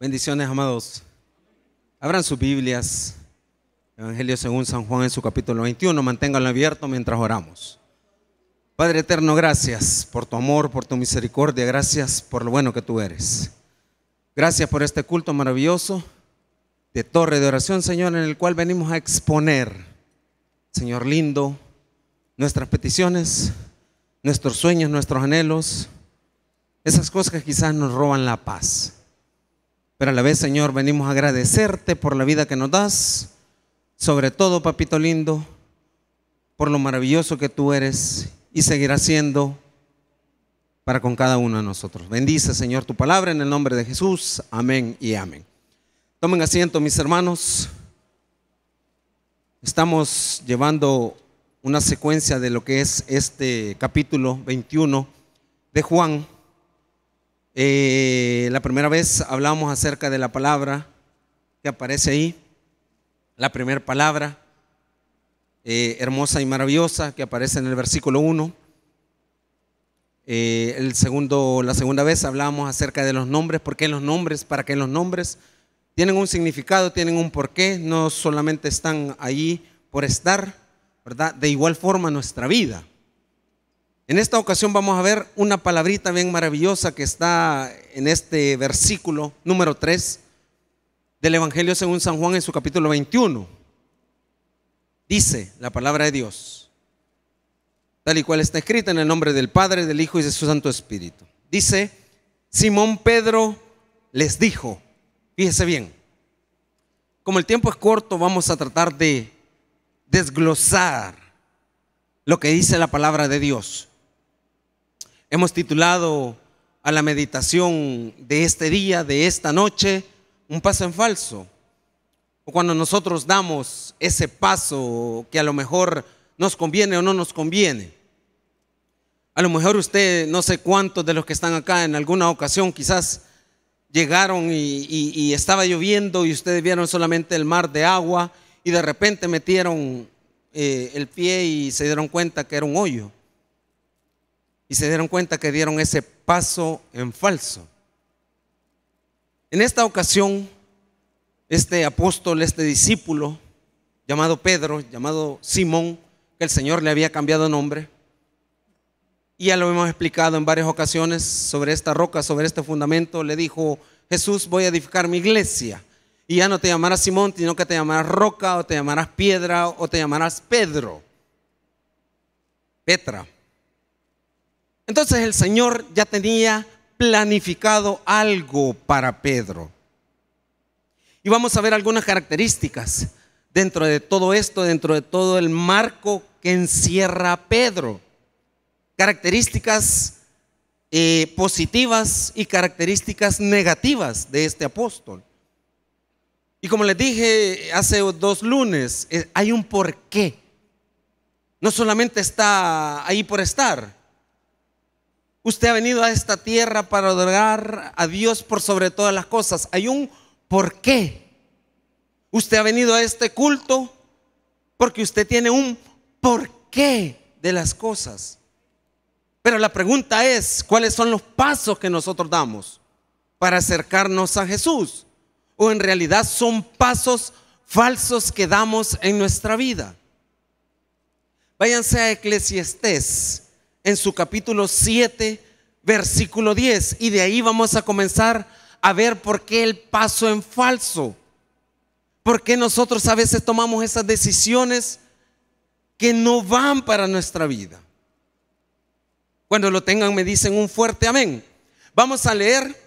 Bendiciones, amados. Abran sus Biblias. Evangelio según San Juan en su capítulo 21. Manténganlo abierto mientras oramos. Padre eterno, gracias por tu amor, por tu misericordia. Gracias por lo bueno que tú eres. Gracias por este culto maravilloso de torre de oración, Señor, en el cual venimos a exponer, Señor lindo, nuestras peticiones, nuestros sueños, nuestros anhelos, esas cosas que quizás nos roban la paz. Pero a la vez, Señor, venimos a agradecerte por la vida que nos das, sobre todo, papito lindo, por lo maravilloso que tú eres y seguirás siendo para con cada uno de nosotros. Bendice, Señor, tu palabra en el nombre de Jesús. Amén y amén. Tomen asiento, mis hermanos. Estamos llevando una secuencia de lo que es este capítulo 21 de Juan. Eh, la primera vez hablamos acerca de la palabra que aparece ahí, la primera palabra eh, hermosa y maravillosa que aparece en el versículo 1. Eh, el segundo, la segunda vez hablamos acerca de los nombres, por qué los nombres, para qué los nombres. Tienen un significado, tienen un porqué, no solamente están ahí por estar, ¿verdad? De igual forma nuestra vida. En esta ocasión vamos a ver una palabrita bien maravillosa que está en este versículo número 3 del Evangelio según San Juan en su capítulo 21. Dice la palabra de Dios, tal y cual está escrita en el nombre del Padre, del Hijo y de su Santo Espíritu. Dice, Simón Pedro les dijo, fíjese bien, como el tiempo es corto, vamos a tratar de desglosar lo que dice la palabra de Dios. Hemos titulado a la meditación de este día, de esta noche, un paso en falso. O cuando nosotros damos ese paso que a lo mejor nos conviene o no nos conviene. A lo mejor usted, no sé cuántos de los que están acá en alguna ocasión quizás llegaron y, estaba lloviendo y ustedes vieron solamente el mar de agua y de repente metieron eh, el pie y se dieron cuenta que era un hoyo y se dieron cuenta que dieron ese paso en falso. En esta ocasión, este apóstol, este discípulo, llamado Pedro, llamado Simón, que el Señor le había cambiado nombre, y ya lo hemos explicado en varias ocasiones sobre esta roca, sobre este fundamento, le dijo, Jesús, voy a edificar mi iglesia. Y ya no te llamarás Simón, sino que te llamarás roca, o te llamarás piedra, o te llamarás Pedro. Petra, entonces el Señor ya tenía planificado algo para Pedro. Y vamos a ver algunas características dentro de todo esto, dentro de todo el marco que encierra Pedro. Características eh, positivas y características negativas de este apóstol. Y como les dije hace dos lunes, eh, hay un porqué. No solamente está ahí por estar, Usted ha venido a esta tierra para adorar a Dios por sobre todas las cosas. Hay un por qué. Usted ha venido a este culto porque usted tiene un por qué de las cosas. Pero la pregunta es, ¿cuáles son los pasos que nosotros damos para acercarnos a Jesús? ¿O en realidad son pasos falsos que damos en nuestra vida? Váyanse a Eclesiastés en su capítulo 7, versículo 10. Y de ahí vamos a comenzar a ver por qué el paso en falso. Por qué nosotros a veces tomamos esas decisiones que no van para nuestra vida. Cuando lo tengan me dicen un fuerte amén. Vamos a leer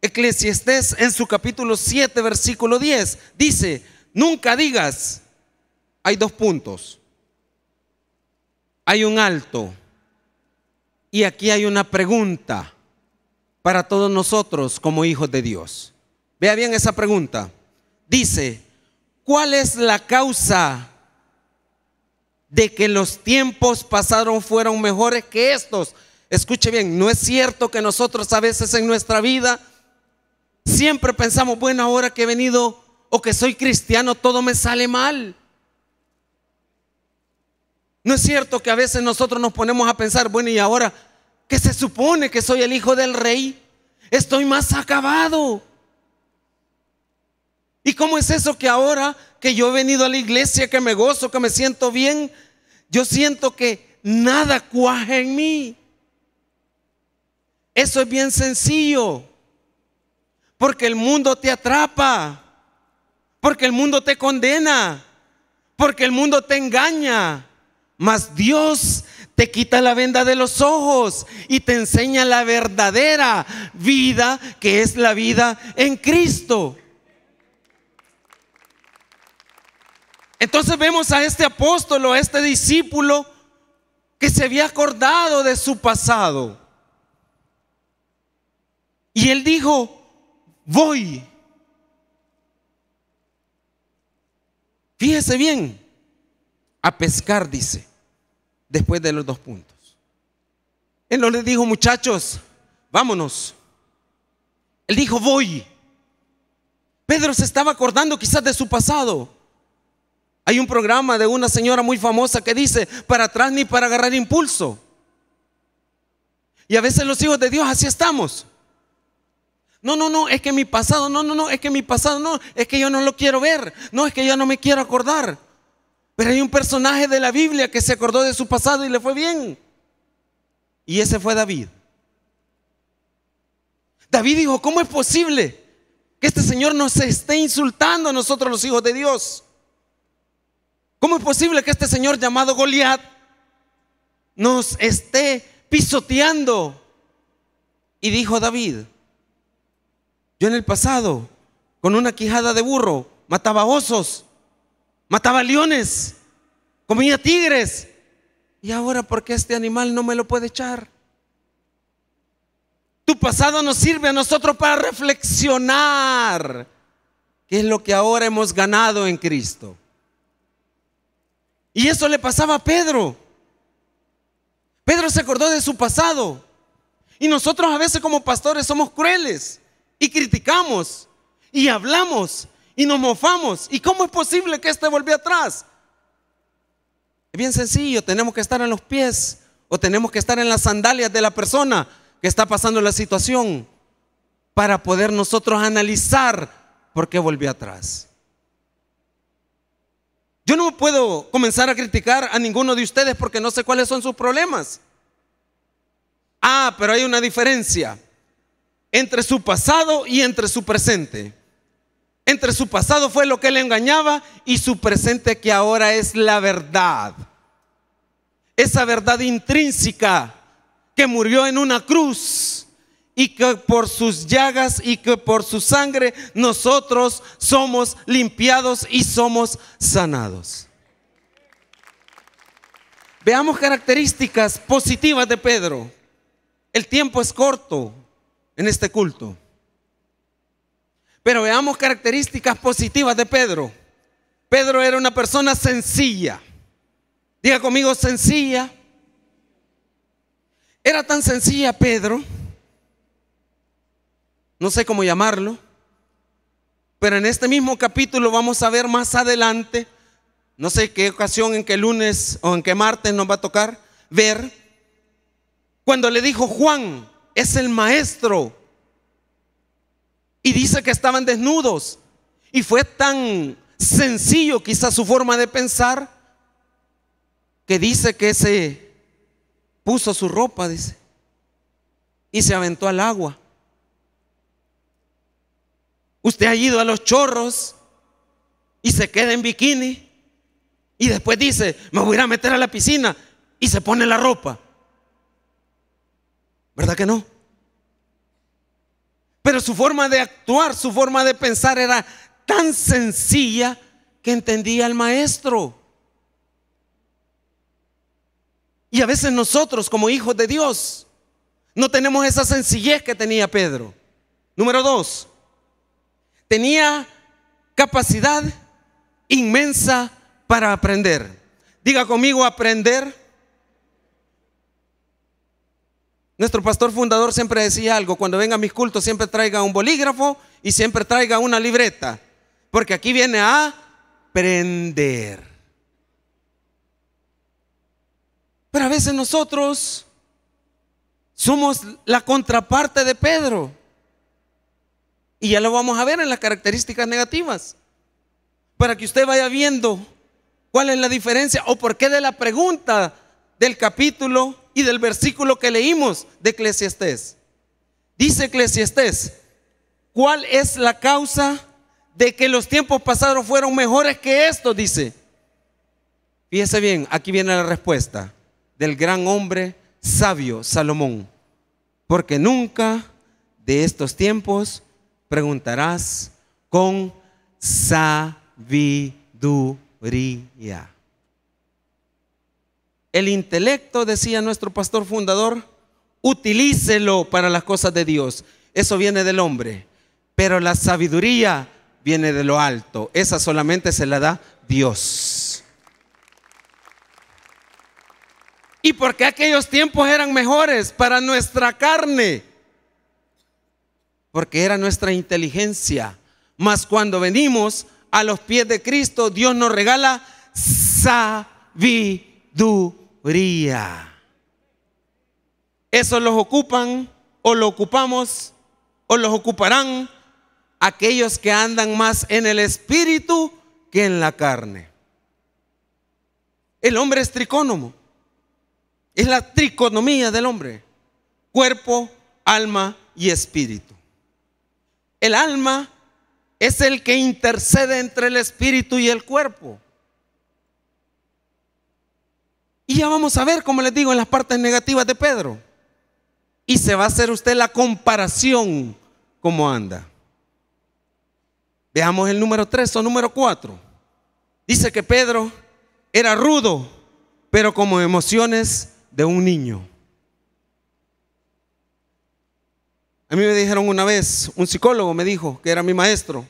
Eclesiastés en su capítulo 7, versículo 10. Dice, nunca digas, hay dos puntos, hay un alto y aquí hay una pregunta para todos nosotros como hijos de Dios. Vea bien esa pregunta. Dice, ¿cuál es la causa de que los tiempos pasaron fueron mejores que estos? Escuche bien, no es cierto que nosotros a veces en nuestra vida siempre pensamos, bueno, ahora que he venido o que soy cristiano, todo me sale mal. No es cierto que a veces nosotros nos ponemos a pensar, bueno, y ahora, que se supone que soy el hijo del rey? Estoy más acabado. ¿Y cómo es eso que ahora que yo he venido a la iglesia, que me gozo, que me siento bien, yo siento que nada cuaja en mí? Eso es bien sencillo. Porque el mundo te atrapa. Porque el mundo te condena. Porque el mundo te engaña. Mas Dios te quita la venda de los ojos y te enseña la verdadera vida que es la vida en Cristo. Entonces vemos a este apóstol a este discípulo que se había acordado de su pasado. Y él dijo, voy. Fíjese bien, a pescar, dice, después de los dos puntos. Él no le dijo, muchachos, vámonos. Él dijo, voy. Pedro se estaba acordando quizás de su pasado. Hay un programa de una señora muy famosa que dice, para atrás ni para agarrar impulso. Y a veces los hijos de Dios así estamos. No, no, no, es que mi pasado, no, no, no, es que mi pasado, no, es que yo no lo quiero ver, no, es que yo no me quiero acordar. Pero hay un personaje de la Biblia que se acordó de su pasado y le fue bien. Y ese fue David. David dijo, ¿cómo es posible que este Señor nos esté insultando a nosotros los hijos de Dios? ¿Cómo es posible que este Señor llamado Goliat nos esté pisoteando? Y dijo David, yo en el pasado, con una quijada de burro, mataba osos mataba leones, comía tigres. ¿Y ahora por qué este animal no me lo puede echar? Tu pasado nos sirve a nosotros para reflexionar qué es lo que ahora hemos ganado en Cristo. Y eso le pasaba a Pedro. Pedro se acordó de su pasado. Y nosotros a veces como pastores somos crueles y criticamos y hablamos y nos mofamos. ¿Y cómo es posible que este volvió atrás? Es bien sencillo, tenemos que estar en los pies o tenemos que estar en las sandalias de la persona que está pasando la situación para poder nosotros analizar por qué volvió atrás. Yo no puedo comenzar a criticar a ninguno de ustedes porque no sé cuáles son sus problemas. Ah, pero hay una diferencia entre su pasado y entre su presente. Entre su pasado fue lo que le engañaba y su presente que ahora es la verdad. Esa verdad intrínseca que murió en una cruz y que por sus llagas y que por su sangre nosotros somos limpiados y somos sanados. Veamos características positivas de Pedro. El tiempo es corto en este culto. Pero veamos características positivas de Pedro. Pedro era una persona sencilla. Diga conmigo, sencilla. Era tan sencilla Pedro, no sé cómo llamarlo, pero en este mismo capítulo vamos a ver más adelante, no sé qué ocasión, en qué lunes o en qué martes nos va a tocar ver, cuando le dijo Juan, es el maestro, y dice que estaban desnudos. Y fue tan sencillo quizás su forma de pensar que dice que se puso su ropa, dice, y se aventó al agua. Usted ha ido a los chorros y se queda en bikini y después dice, me voy a meter a la piscina y se pone la ropa. ¿Verdad que no? Pero su forma de actuar, su forma de pensar era tan sencilla que entendía el maestro. Y a veces nosotros como hijos de Dios no tenemos esa sencillez que tenía Pedro. Número dos, tenía capacidad inmensa para aprender. Diga conmigo aprender Nuestro pastor fundador siempre decía algo, cuando venga a mis cultos siempre traiga un bolígrafo y siempre traiga una libreta, porque aquí viene a aprender. Pero a veces nosotros somos la contraparte de Pedro. Y ya lo vamos a ver en las características negativas. Para que usted vaya viendo cuál es la diferencia o por qué de la pregunta del capítulo y del versículo que leímos de Eclesiastés. Dice Eclesiastés, ¿cuál es la causa de que los tiempos pasados fueron mejores que estos? Dice. Fíjese bien, aquí viene la respuesta del gran hombre sabio Salomón. Porque nunca de estos tiempos preguntarás con sabiduría. El intelecto, decía nuestro pastor fundador, utilícelo para las cosas de Dios. Eso viene del hombre. Pero la sabiduría viene de lo alto. Esa solamente se la da Dios. Y porque aquellos tiempos eran mejores para nuestra carne. Porque era nuestra inteligencia. Mas cuando venimos a los pies de Cristo, Dios nos regala sabiduría Duría Eso los ocupan o lo ocupamos o los ocuparán aquellos que andan más en el espíritu que en la carne. El hombre es tricónomo. Es la triconomía del hombre. Cuerpo, alma y espíritu. El alma es el que intercede entre el espíritu y el cuerpo. Y ya vamos a ver, como les digo, en las partes negativas de Pedro. Y se va a hacer usted la comparación como anda. Veamos el número 3 o número 4. Dice que Pedro era rudo, pero como emociones de un niño. A mí me dijeron una vez, un psicólogo me dijo, que era mi maestro,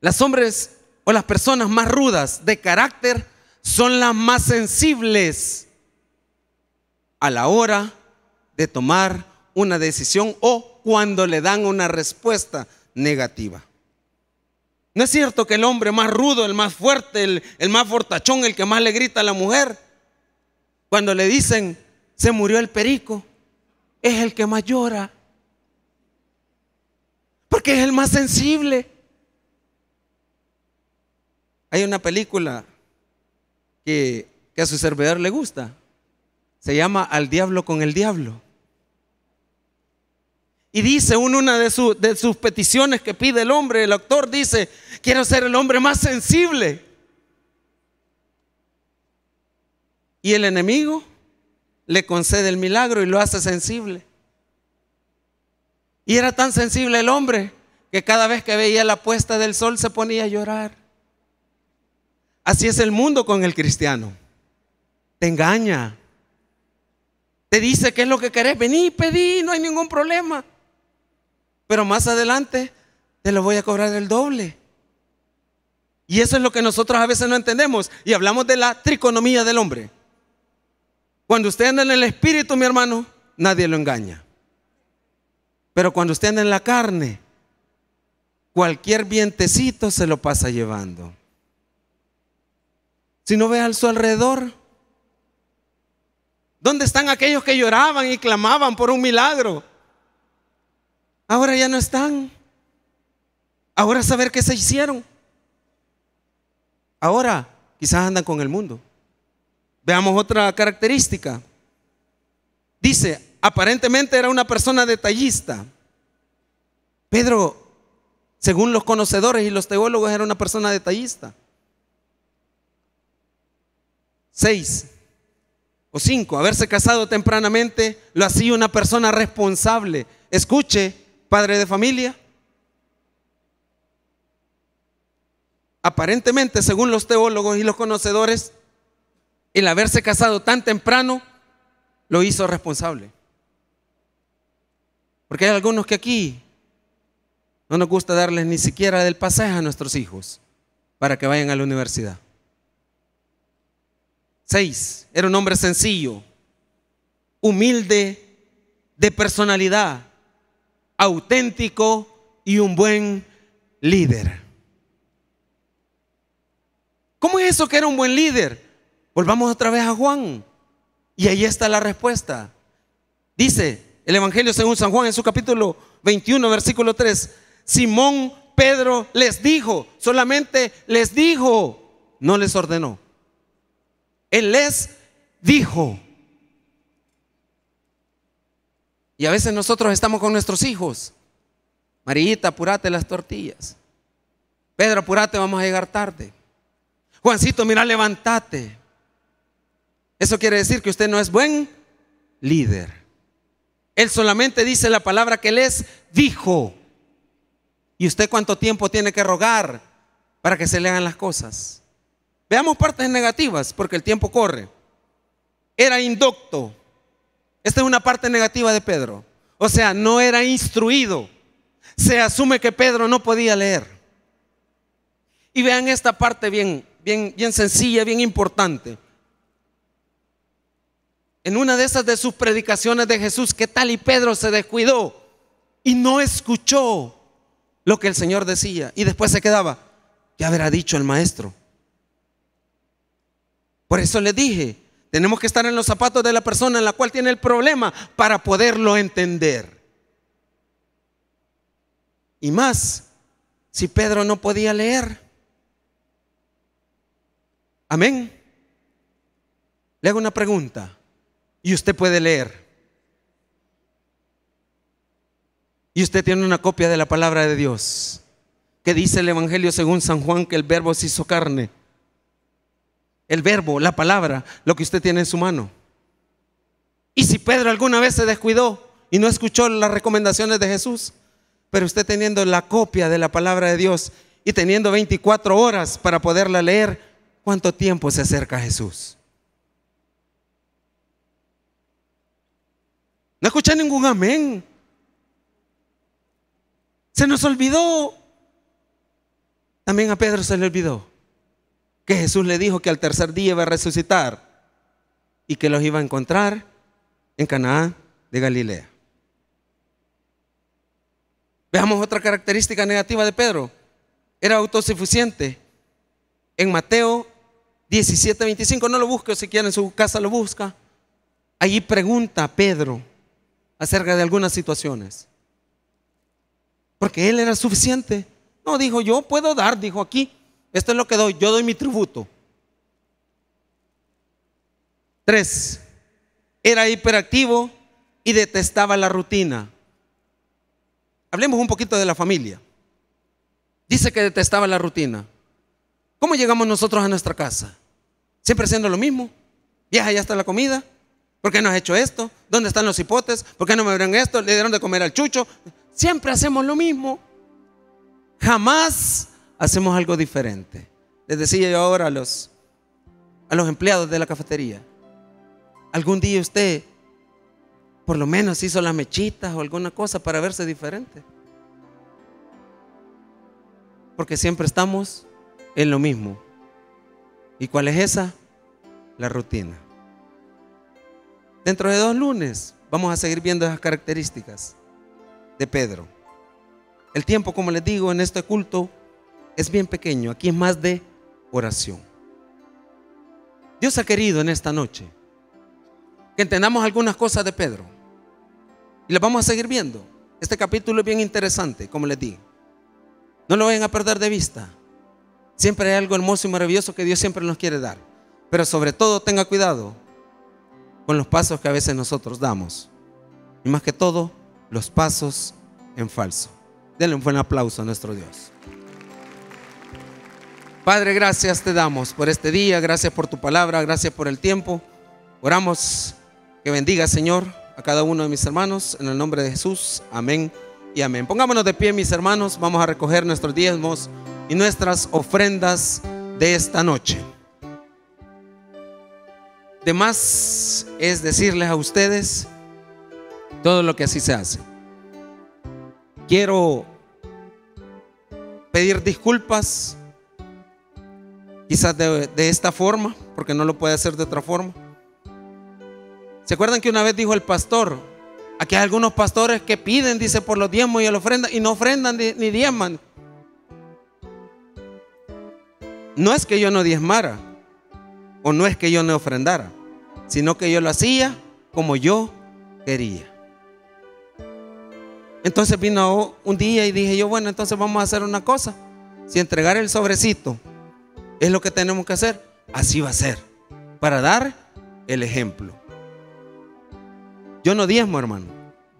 las hombres o las personas más rudas de carácter son las más sensibles a la hora de tomar una decisión o cuando le dan una respuesta negativa. No es cierto que el hombre más rudo, el más fuerte, el, más fortachón, el que más le grita a la mujer, cuando le dicen, se murió el perico, es el que más llora. Porque es el más sensible. Hay una película que, a su servidor le gusta. Se llama Al diablo con el diablo. Y dice una de, sus peticiones que pide el hombre, el autor dice, quiero ser el hombre más sensible. Y el enemigo le concede el milagro y lo hace sensible. Y era tan sensible el hombre que cada vez que veía la puesta del sol se ponía a llorar. Así es el mundo con el cristiano. Te engaña. Te dice qué es lo que querés. Vení, pedí, no hay ningún problema. Pero más adelante te lo voy a cobrar el doble. Y eso es lo que nosotros a veces no entendemos. Y hablamos de la triconomía del hombre. Cuando usted anda en el espíritu, mi hermano, nadie lo engaña. Pero cuando usted anda en la carne, cualquier vientecito se lo pasa llevando. Si no ve a su alrededor. ¿Dónde están aquellos que lloraban y clamaban por un milagro? Ahora ya no están. Ahora saber qué se hicieron. Ahora quizás andan con el mundo. Veamos otra característica. Dice, aparentemente era una persona detallista. Pedro, según los conocedores y los teólogos, era una persona detallista seis o cinco, haberse casado tempranamente lo hacía una persona responsable. Escuche, padre de familia. Aparentemente, según los teólogos y los conocedores, el haberse casado tan temprano lo hizo responsable. Porque hay algunos que aquí no nos gusta darles ni siquiera del pasaje a nuestros hijos para que vayan a la universidad. Seis, era un hombre sencillo, humilde, de personalidad, auténtico y un buen líder. ¿Cómo es eso que era un buen líder? Volvamos otra vez a Juan. Y ahí está la respuesta. Dice el Evangelio según San Juan en su capítulo 21, versículo 3. Simón Pedro les dijo, solamente les dijo, no les ordenó. Él les dijo. Y a veces nosotros estamos con nuestros hijos. Marillita, apurate las tortillas. Pedro, apurate, vamos a llegar tarde. Juancito, mira, levántate. Eso quiere decir que usted no es buen líder. Él solamente dice la palabra que les dijo. ¿Y usted cuánto tiempo tiene que rogar para que se le hagan las cosas? Veamos partes negativas, porque el tiempo corre. Era indocto. Esta es una parte negativa de Pedro. O sea, no era instruido. Se asume que Pedro no podía leer. Y vean esta parte bien, bien, bien sencilla, bien importante. En una de esas de sus predicaciones de Jesús, ¿qué tal? Y Pedro se descuidó y no escuchó lo que el Señor decía. Y después se quedaba, ya habrá dicho el maestro? Por eso le dije, tenemos que estar en los zapatos de la persona en la cual tiene el problema para poderlo entender. Y más, si Pedro no podía leer. Amén. Le hago una pregunta y usted puede leer. Y usted tiene una copia de la palabra de Dios que dice el Evangelio según San Juan que el verbo se hizo carne el verbo, la palabra, lo que usted tiene en su mano. Y si Pedro alguna vez se descuidó y no escuchó las recomendaciones de Jesús, pero usted teniendo la copia de la palabra de Dios y teniendo 24 horas para poderla leer, ¿cuánto tiempo se acerca a Jesús? No escuché ningún amén. Se nos olvidó. También a Pedro se le olvidó que Jesús le dijo que al tercer día iba a resucitar y que los iba a encontrar en Canaán de Galilea. Veamos otra característica negativa de Pedro. Era autosuficiente. En Mateo 17:25 no lo busque, si quieren en su casa lo busca. Allí pregunta Pedro acerca de algunas situaciones. Porque él era suficiente. No dijo, yo puedo dar, dijo aquí. Esto es lo que doy, yo doy mi tributo. Tres, era hiperactivo y detestaba la rutina. Hablemos un poquito de la familia. Dice que detestaba la rutina. ¿Cómo llegamos nosotros a nuestra casa? Siempre haciendo lo mismo. Vieja, ya está la comida. ¿Por qué no has hecho esto? ¿Dónde están los hipotes? ¿Por qué no me abren esto? ¿Le dieron de comer al chucho? Siempre hacemos lo mismo. Jamás hacemos algo diferente. Les decía yo ahora a los, a los empleados de la cafetería, algún día usted por lo menos hizo las mechitas o alguna cosa para verse diferente. Porque siempre estamos en lo mismo. ¿Y cuál es esa? La rutina. Dentro de dos lunes vamos a seguir viendo esas características de Pedro. El tiempo, como les digo, en este culto es bien pequeño, aquí es más de oración. Dios ha querido en esta noche que entendamos algunas cosas de Pedro. Y las vamos a seguir viendo. Este capítulo es bien interesante, como les dije. No lo vayan a perder de vista. Siempre hay algo hermoso y maravilloso que Dios siempre nos quiere dar. Pero sobre todo tenga cuidado con los pasos que a veces nosotros damos. Y más que todo, los pasos en falso. Denle un buen aplauso a nuestro Dios. Padre, gracias te damos por este día, gracias por tu palabra, gracias por el tiempo. Oramos que bendiga, Señor, a cada uno de mis hermanos, en el nombre de Jesús. Amén y amén. Pongámonos de pie, mis hermanos, vamos a recoger nuestros diezmos y nuestras ofrendas de esta noche. De más es decirles a ustedes todo lo que así se hace. Quiero pedir disculpas Quizás de, esta forma, porque no lo puede hacer de otra forma. ¿Se acuerdan que una vez dijo el pastor? Aquí hay algunos pastores que piden, dice, por los diezmos y el ofrenda, y no ofrendan ni diezman. No es que yo no diezmara, o no es que yo no ofrendara, sino que yo lo hacía como yo quería. Entonces vino un día y dije yo, bueno, entonces vamos a hacer una cosa. Si entregar el sobrecito es lo que tenemos que hacer. Así va a ser. Para dar el ejemplo. Yo no diezmo, hermano.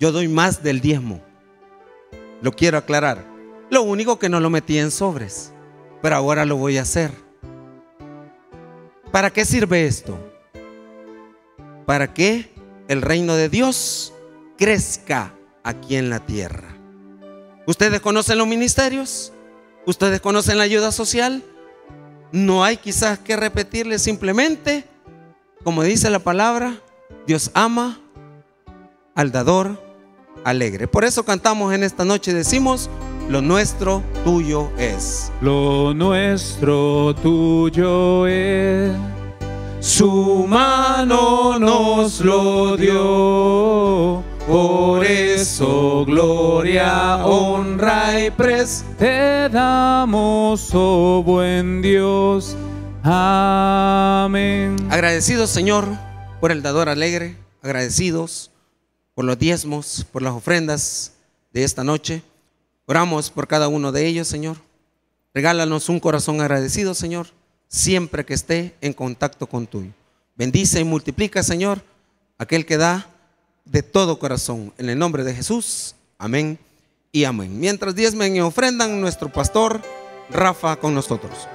Yo doy más del diezmo. Lo quiero aclarar. Lo único que no lo metí en sobres. Pero ahora lo voy a hacer. ¿Para qué sirve esto? Para que el reino de Dios crezca aquí en la tierra. ¿Ustedes conocen los ministerios? ¿Ustedes conocen la ayuda social? No hay quizás que repetirle simplemente, como dice la palabra, Dios ama al dador alegre. Por eso cantamos en esta noche, decimos, lo nuestro tuyo es. Lo nuestro tuyo es. Su mano nos lo dio. Gloria, honra y pres damos, oh buen Dios. Amén. Agradecidos, Señor, por el dador alegre, agradecidos por los diezmos, por las ofrendas de esta noche. Oramos por cada uno de ellos, Señor. Regálanos un corazón agradecido, Señor, siempre que esté en contacto con tuyo. Bendice y multiplica, Señor, aquel que da de todo corazón. En el nombre de Jesús. Amén y amén. Mientras diezmen y ofrendan, nuestro pastor Rafa con nosotros.